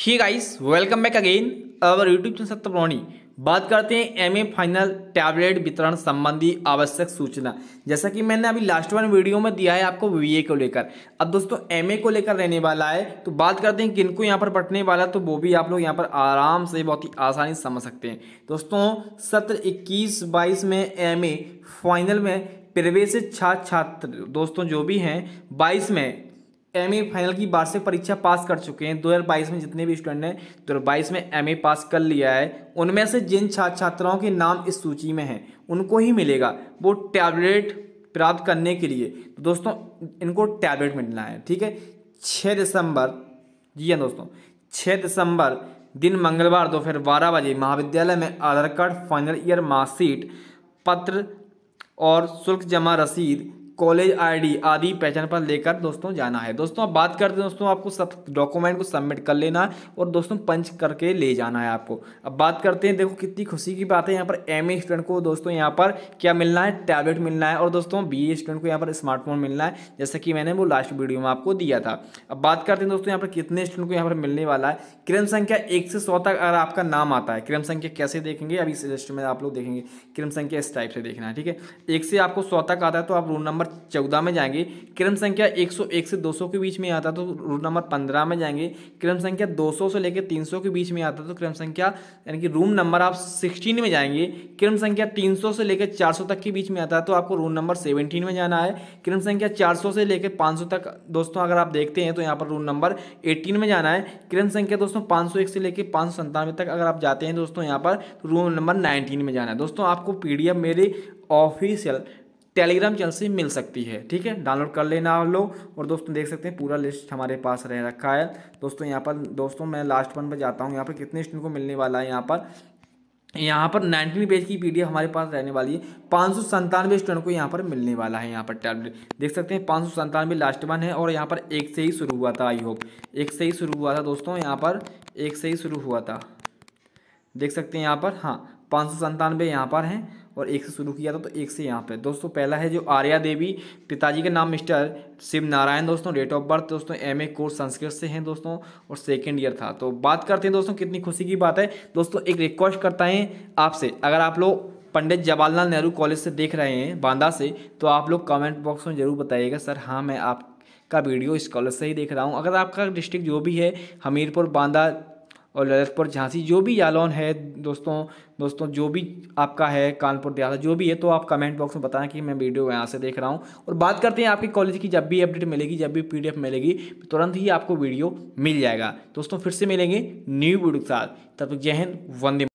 he guys welcome back again our YouTube channel सत्यप्रोणी बात करते हैं एमए फाइनल टैबलेट वितरण संबंधी आवश्यक सूचना जैसा कि मैंने अभी लास्ट वन वीडियो में दिया है आपको वीए को लेकर अब दोस्तों एमए को लेकर रहने वाला है तो बात करते हैं किनको यहाँ पर पटने वाला तो वो भी आप लोग यहाँ पर आराम से बहुत ही आसानी से समझ सकते हैं दोस्तों सत्र इक्कीस बाईस में एम फाइनल में प्रवेशित छात्र छात्र दोस्तों जो भी हैं बाईस में एम ए फाइनल की वार्षिक परीक्षा पास कर चुके हैं 2022 में जितने भी स्टूडेंट हैं 2022 में एम ए पास कर लिया है उनमें से जिन छात्र छात्राओं के नाम इस सूची में हैं उनको ही मिलेगा वो टैबलेट प्राप्त करने के लिए तो दोस्तों इनको टैबलेट मिलना है ठीक है छः दिसंबर जी हाँ दोस्तों छः दिसंबर दिन मंगलवार दोपहर बारह बजे महाविद्यालय में Aadhaar card final year marksheet पत्र और शुल्क जमा रसीद कॉलेज आईडी आदि पहचान पत्र लेकर दोस्तों जाना है दोस्तों अब बात करते हैं दोस्तों आपको सब डॉक्यूमेंट को सबमिट कर लेना है और दोस्तों पंच करके ले जाना है आपको अब बात करते हैं देखो कितनी खुशी की बात है यहाँ पर एम स्टूडेंट को दोस्तों यहाँ पर क्या मिलना है टैबलेट मिलना है और दोस्तों बी स्टूडेंट को यहाँ पर स्मार्टफोन मिलना है जैसा कि मैंने वो लास्ट वीडियो में आपको दिया था अब बात करते हैं दोस्तों यहाँ पर कितने स्टूडेंट को यहाँ पर मिलने वाला है क्रम संख्या एक से सौ तक अगर आपका नाम आता है क्रम संख्या कैसे देखेंगे अभी इस लिस्ट में आप लोग देखेंगे क्रम संख्या इस टाइप से देखना है ठीक है एक से आपको सौ तक आता है तो आप रूल नंबर चौदह में जाएंगे क्रम संख्या 101 से 200 के बीच में आता तो रूम नंबर पंद्रह में जाएंगे क्रम संख्या 200 से लेकर 300 के बीच में आता तो क्रम संख्या यानी कि रूम नंबर आप 16 में जाएंगे क्रम संख्या 300 से लेकर 400 तक के बीच में आता है तो आपको रूम नंबर 17 में जाना है क्रम संख्या 400 से लेकर 500 तक दोस्तों अगर आप देखते हैं तो यहाँ पर रूम नंबर एटीन में जाना है क्रम संख्या दोस्तों पाँच से लेकर पाँच तक अगर आप जाते हैं दोस्तों यहाँ पर रूम नंबर नाइनटीन में जाना है दोस्तों आपको पी मेरे ऑफिशियल टेलीग्राम चैनल से मिल सकती है ठीक है डाउनलोड कर लेना आप लोग और दोस्तों देख सकते हैं पूरा लिस्ट हमारे पास रह रखा है दोस्तों यहाँ पर दोस्तों मैं लास्ट वन पर जाता हूँ यहाँ पर कितने स्टूडेंट को मिलने वाला है यहाँ पर यहाँ पर नाइनटीन पेज की पी हमारे पास रहने वाली है पाँच सौ संतानवे स्टूडेंट को यहाँ पर मिलने वाला है यहाँ पर टैबलेट देख सकते हैं पाँच सौ संतानवे लास्ट वन है और यहाँ पर एक से ही शुरू हुआ था आई होप एक से ही शुरू हुआ था दोस्तों यहाँ पर एक से ही शुरू हुआ था देख सकते हैं यहाँ पर हाँ पाँच सौ संतानवे यहाँ पर हैं और एक से शुरू किया था तो एक से यहाँ पे दोस्तों पहला है जो आर्या देवी पिताजी का नाम मिस्टर शिव नारायण दोस्तों डेट ऑफ बर्थ दोस्तों एम कोर्स संस्कृत से हैं दोस्तों और सेकेंड ईयर था तो बात करते हैं दोस्तों कितनी खुशी की बात है दोस्तों एक रिक्वेस्ट करता है आपसे अगर आप लोग पंडित जवाहरलाल नेहरू कॉलेज से देख रहे हैं बांदा से तो आप लोग कमेंट बॉक्स में ज़रूर बताइएगा सर हाँ मैं आप का वीडियो इस कॉलेज से ही देख रहा हूँ अगर आपका डिस्ट्रिक्ट जो भी है हमीरपुर बांदा और ललितपुर झांसी जो भी यालौन है दोस्तों दोस्तों जो भी आपका है कानपुर दयाला जो भी है तो आप कमेंट बॉक्स में बताएं कि मैं वीडियो यहाँ से देख रहा हूँ और बात करते हैं आपके कॉलेज की जब भी अपडेट मिलेगी जब भी पीडीएफ मिलेगी तुरंत ही आपको वीडियो मिल जाएगा दोस्तों फिर से मिलेंगे न्यू वीडियो के साथ तब तक जय हिंद वंदे